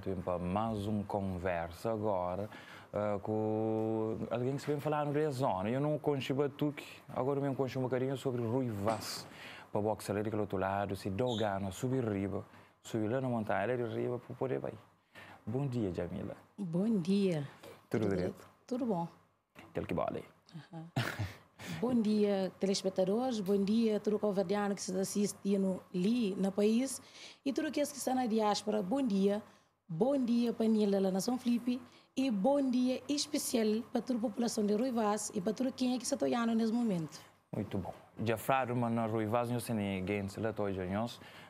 tempo a mais um conversa agora uh, com alguém que se vem falar na zona. Né? Eu não o Batuque agora mesmo conheço um bocadinho sobre Rui Vaz, para boxar ele do outro lado, se dogana, subir riba, subir lá na montanha, de riba para poder ir. Bom dia, Jamila. Bom dia. Tudo, Tudo direito? Tudo bom. Tel que vale. bom dia, telespectadores. Bom dia, todo o que se assiste no, ali no país. E tudo aqueles que está na diáspora, bom dia. Bom dia, panela Niela na São Felipe e bom dia especial para toda a população de Ruivaz e para todo quem é que está olhando nesse momento. Muito bom. Já falaram, mas na Ruivaz não sei ninguém se lá hoje,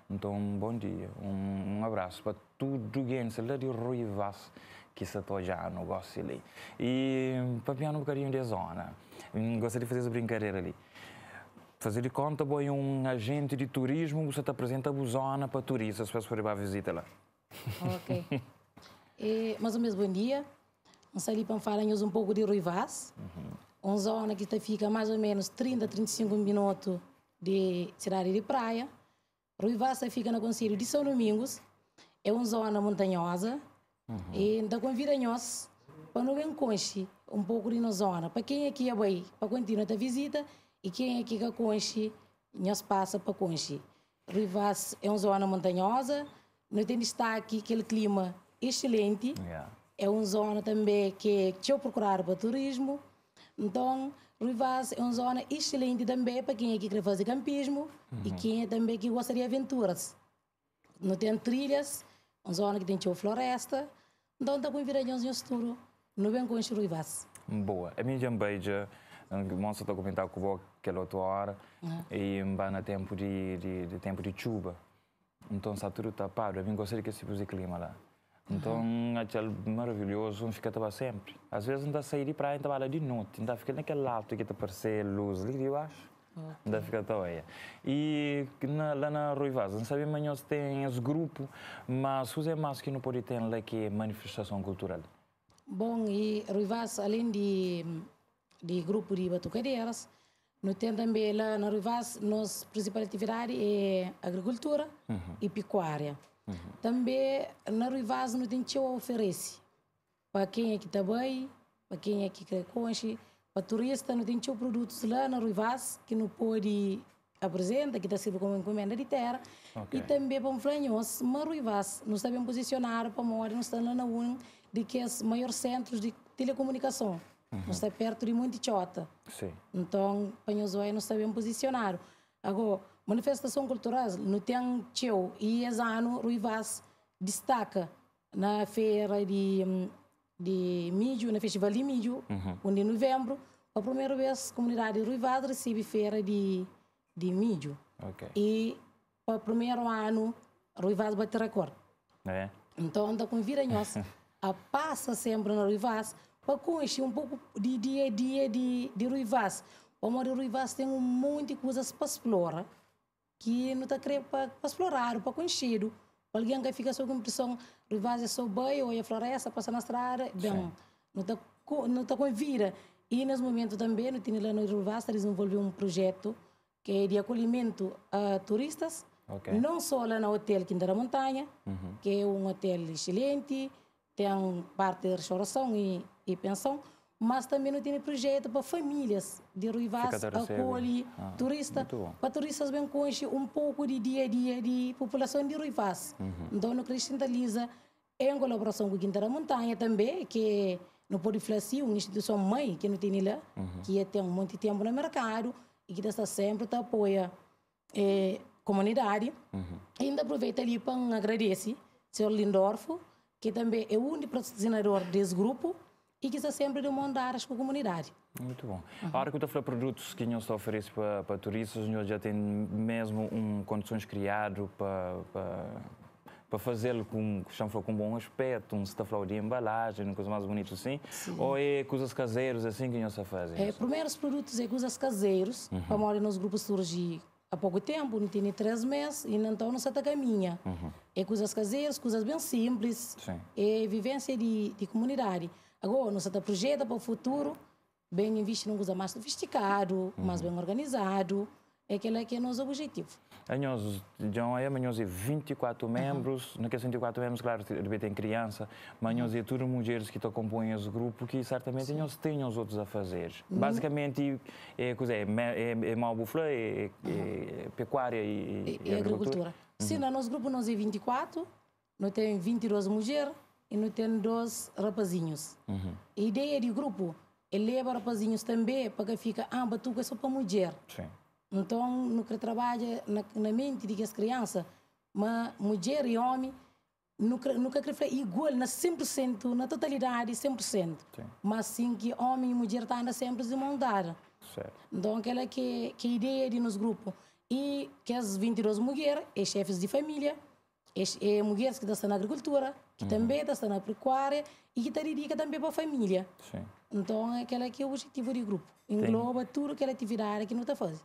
então bom dia, um, um abraço para tudo quem se lá de Ruivaz que se está no gosto ali. E para pegar um bocadinho de zona, hum, gostaria de fazer essa brincadeira ali. Fazer de conta, boi, um agente de turismo, você te apresenta a zona para turistas, se você for para visitar lá. Ok. E, mais ou menos, bom dia. Vamos ali para falar um pouco de Ruivaz. Uhum. Uma zona que fica mais ou menos 30, 35 minutos de cidade de praia. Ruivaz fica no Conselho de São Domingos. É uma zona montanhosa. Uhum. E então convida nós para nos enconche um pouco de nossa zona. Para quem aqui é, é bem, para continuar a visita. E quem aqui é que é conche, nós passa para conche. Ruivaz é uma zona montanhosa nós temos de estar aqui, aquele clima excelente. Yeah. É uma zona também que eu procurar para turismo. Então, Rivas é uma zona excelente também para quem é quer fazer campismo uhum. e quem é também que gostaria de aventuras. Não tem trilhas, uma zona que tem floresta. Então, está com viralhões em futuro. Não vem com o Boa. A é minha jambeja moça está a comentar que vou aquela outra hora uhum. e vai tempo de, de, de tempo de chuva então, Saturno está paro, eu mim gostaria que tipo de clima lá. Então, aquele maravilhoso, um fica sempre. Às vezes, não está sair de praia, estava de noite, ainda fica naquele alto que está luz ali, eu acho. Okay. Da fica tawaia. E na, lá na Ruivaz, não sabia amanhã se tem esse grupo, mas usem mais que não pode ter lá é que é manifestação cultural. Bom, e Ruivaz, além de, de grupo de batucadeiras, nós temos também lá na Rivas, nossa principal atividade é agricultura uhum. e pecuária. Uhum. Também na Rivas, nós temos que oferece para quem é que está bem, para quem é que quer conche, para turista, nós temos produtos lá na Rivas que não pode apresenta, que está servindo como encomenda de terra, okay. e também para Franhos, Maruivas, nós sabemos posicionar para uma hora, não estamos lá na UNE, de que é os maiores centros de telecomunicação. Uhum. Nós está perto de muito chota. Sim. Então, para não nós sabemos posicionar. Agora, manifestação cultural no tem teu e esse ano Rui Vaz destaca na feira de, hum, de mídio, no festival de mídio, uhum. onde em novembro, a primeira vez a comunidade Rui Vaz recebe feira de, de mídio. E para o primeiro ano, Rui Vaz bate recorde. É. Então, anda com vira nós. a passa sempre na Rui Vaz, Paconche, um pouco de dia a dia de, de Ruivas. O amor de Ruivas tem um monte de coisas para explorar, que não está querendo para explorar, para conhecer. Alguém que fica só com a impressão, Ruivas é só banho, ou é a floresta, passa na estrada, bem, não está não tá com vira. E nesse momento também, no Tinilano Ruivas desenvolveu um projeto que é de acolhimento a turistas, okay. não só lá no hotel Quinta da Montanha, uhum. que é um hotel excelente, tem parte de restauração e e pensão, mas também não tem projeto para famílias de Ruivas, acolhe né? ah, para turistas bem conhecem um pouco de dia a dia de população de Ruivas. Uhum. Então, não cristaliza é em colaboração com o da Montanha também, que não pode falar assim, uma instituição mãe que não tem lá, uhum. que tem um monte de tempo no mercado e que está sempre tá apoia eh, comunidade. Uhum. E ainda aproveita ali para agradecer ao senhor Lindorfo, que também é o único patrocinador desse grupo, e que se sempre de mão dadas com a comunidade. Muito bom. Uhum. Agora, quanto a produtos que não se oferece para, para turistas, nós já tem mesmo um, condições criado para, para, para fazê-lo com, com bom aspecto, um está de embalagem, uma coisa mais bonita assim? Sim. Ou é coisas caseiras assim que não se fazem? É, primeiros produtos é coisas caseiros, uhum. para morar nos grupos surge há pouco tempo, não tinha três meses, e então não se está caminha. Uhum. É coisas caseiras, coisas bem simples, Sim. é vivência de, de comunidade. Agora, nós está projeta para o futuro, bem investir num coisa mais sofisticado, uhum. mais bem uhum. organizado. É aquele é que é o nosso objetivo. Anhos, John, aí amanhã 24 uhum. membros, naqueles é é 24 membros, claro, tem criança, mas todas uhum. tudo mulheres que compõem esse grupo que certamente nós têm os outros a fazer. Uhum. Basicamente, é, é, é, é malbufla, é, é, pecuária e, e, e agricultura. agricultura. Uhum. Sim, no nosso grupo nós é 24, nós temos 22 mulheres, e nós temos dois rapazinhos. Uhum. A ideia do grupo é levar rapazinhos também para que fica ah, batuca é só para mulher. Sim. Então, no que trabalha na, na mente de que as crianças, mas mulher e homem, nunca, é igual na 100%, na totalidade, 100%. Sim. Mas sim que homem e mulher estão tá sempre de mão dada. Então, aquela que, que é ideia de nos grupo. E que as 22 mulheres, é chefes de família, é mulheres que estão na agricultura, que uhum. também estão na pecuária e que está dedica também para a família. Sim. Então, aquele é que é o objetivo do grupo. Engloba Tem. tudo aquela atividade que não está fazendo.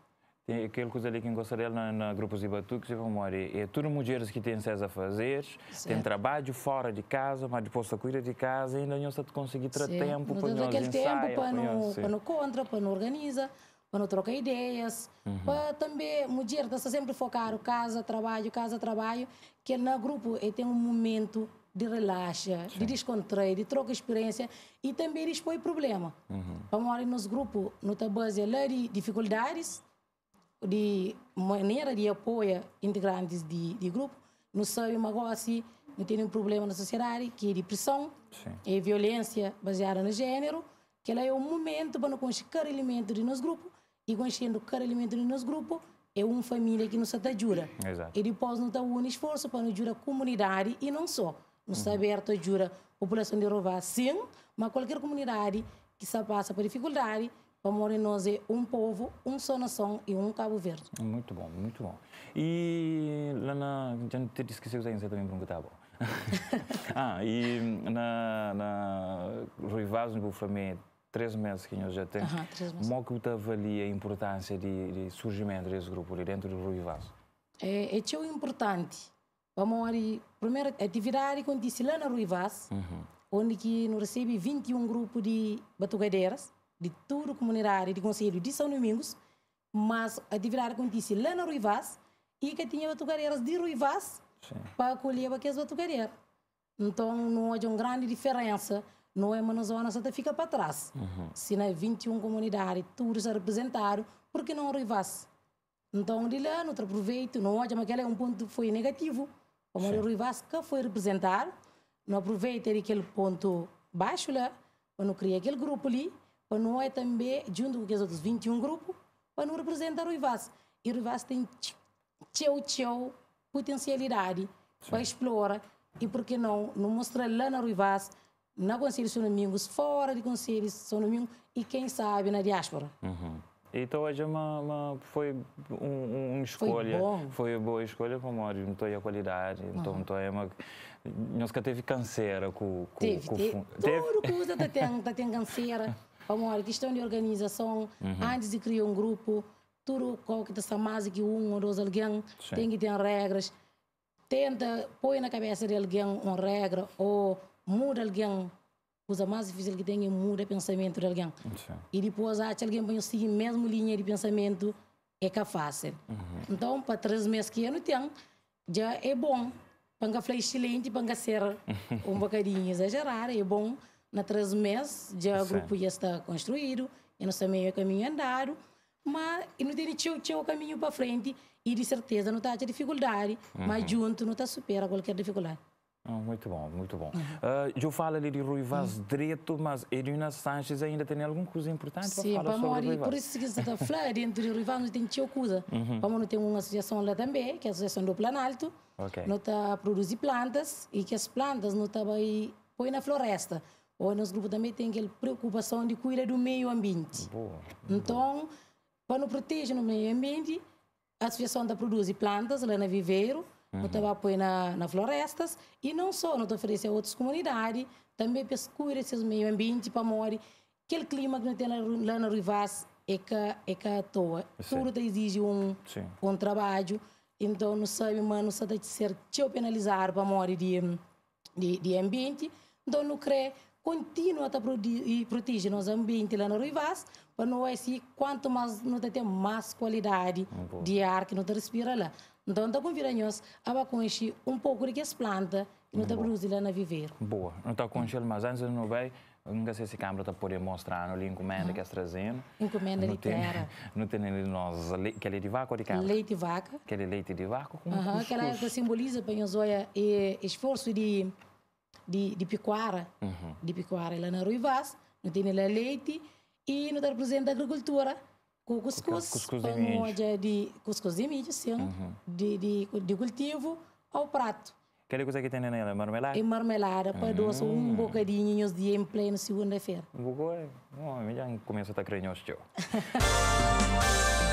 Tem aquela coisa ali que gostaria na, na grupos de batuques e vamos ali. É tudo mulheres que têm coisas a fazer, certo. trabalho fora de casa, mas depois se cuida de casa e ainda não se conseguir ter tempo para não aquele tempo para não, para não contra, para não organizar para não trocar ideias, uhum. para também mulher está sempre focar o casa, trabalho, casa, trabalho, que na grupo ele tem um momento de relaxa, Sim. de descontrair, de troca experiência e também expõe problema. Uhum. Vamos nos nosso grupo, no base lá de dificuldades, de maneira de apoio integrantes de, de grupo, não sabe uma coisa assim, não tem um problema na sociedade que é depressão é violência baseada no gênero, que lá é um momento para não conseguir elementos de nosso grupo e conhecendo cada elemento no nosso grupo, é uma família que nos ajuda. Exato. E depois nos dá um esforço para nos ajudar a comunidade e não só. Nos uhum. aberto ajuda a população de Rová, sim, mas qualquer comunidade que se passa por dificuldade, para morar nós é um povo, um só nação e um Cabo Verde. Muito bom, muito bom. E, Lana, já não te esqueceu da Inza também perguntar, tá bom? ah, e na, na Ruivaz, no Bufamento, 13 meses que nós já temos, uh -huh, como é que você avalia a importância de, de, surgimento desse grupo ali dentro do Rui Vaso? É, é tão importante. Vamos ali, é atividade acontece lá na Rui Vaso, uh uhum. -huh. onde que nós recebe 21 grupos de batugadeiras de toda a comunidade de Conselho de São Domingos, mas é a atividade acontece lá na Rui Vaso e que tinha batugadeiras de Rui Vaso para acolher aqueles batugadeiras. Então, não há uma grande diferença não é uma zona que fica para trás. Uhum. Se não é 21 comunidades, todos a representaram, por que não rivasse? Então, de lá, ah, não aproveito, não olha, mas é um ponto foi negativo. O Mário que foi representar, não aproveita aquele ponto baixo lá, para não criar aquele grupo ali, para não é também, junto com os outros 21 grupos, para não representar o Rivas. E o Rivas tem tchau, tchau potencialidade para explorar e, por que não, não mostrar lá na Rivas na Conselho São Domingos, fora de Conselho São Domingos e, quem sabe, na diáspora. Uhum. Então hoje é uma, uma, foi um, uma escolha, foi, foi, boa escolha como não estou a qualidade, então estou é uma se que teve canseira com, com teve, com, teve, tudo coisa da tem da tem para vamos questão de organização, uhum. antes de criar um grupo, tudo qual que está mais que um ou dois alguém Sim. tem que ter regras, tenta põe na cabeça de alguém uma regra ou muda alguém coisa mais difícil que tem é mudar o é pensamento de alguém. Sim. E depois, há alguém para seguir a mesma linha de pensamento, é que é fácil. Uhum. Então, para três meses que eu não tenho, já é bom. Para falar excelente, para ser um bocadinho exagerado é bom. Na três meses, já o grupo já está construído, eu não sei meio caminho andado, mas não tem tio, tio caminho para frente e de certeza não está a dificuldade, uhum. mas junto não está supera qualquer dificuldade. Ah, muito bom, muito bom. Uh, eu falo ali de Rui Vaz uhum. mas Edina Sanches ainda tem alguma coisa importante para falar sobre Rui Vaz. Por isso que se está falando, dentro de Rui Vaz nós temos tio coisa. Uhum. Vamos nós temos uma associação lá também, que é a Associação do Planalto. Okay. Nós tá produzir plantas e que as plantas nós vai põe na floresta. O nosso grupo também tem aquela preocupação de cuidar do meio ambiente. Boa, então, boa. para nos proteger no meio ambiente, a associação da tá produz plantas lá na Viveiro Uhum. Então, apoio na, na florestas e não só, não oferecer a outras comunidades, também para esses meio ambiente para morrer. Aquele clima que não tem lá na Rivas é que é que à toa. Sim. Tudo exige um, Sim. um trabalho. Então, não sabe, mano, não sabe de ser te penalizar para morrer de, de, de ambiente. Então, não crê continua a proteger, proteger ambientes lá no Rivas, para é assim, quanto mais nós temos mais qualidade de ar que nós respira lá. Então, está com viranhos, aba com este um pouco de que as plantas que não está produzindo a viver. Boa. Não está com ele, mas antes não vai. Não sei se a câmera está poder mostrar ali encomenda que está trazendo. Encomenda de terra. Não tem ali nós, que é de vaca ou de câmera? Leite de vaca. aquele é leite de vaca com Aquela que simboliza para nós, olha, esforço de, de, de picuara. Uhum. De picuara. lá na Ruivaz, não tem é leite e não está representa a agricultura cuscuz, é cuscuz de é de cuscuz de milho, sim, uhum. de, de, de cultivo ao prato. aquela coisa que tem nela? Marmelada? É marmelada, para doce, um hum. bocadinho de em pleno segunda-feira. Um bocadinho? Não, já começa a estar crenhoso, tio.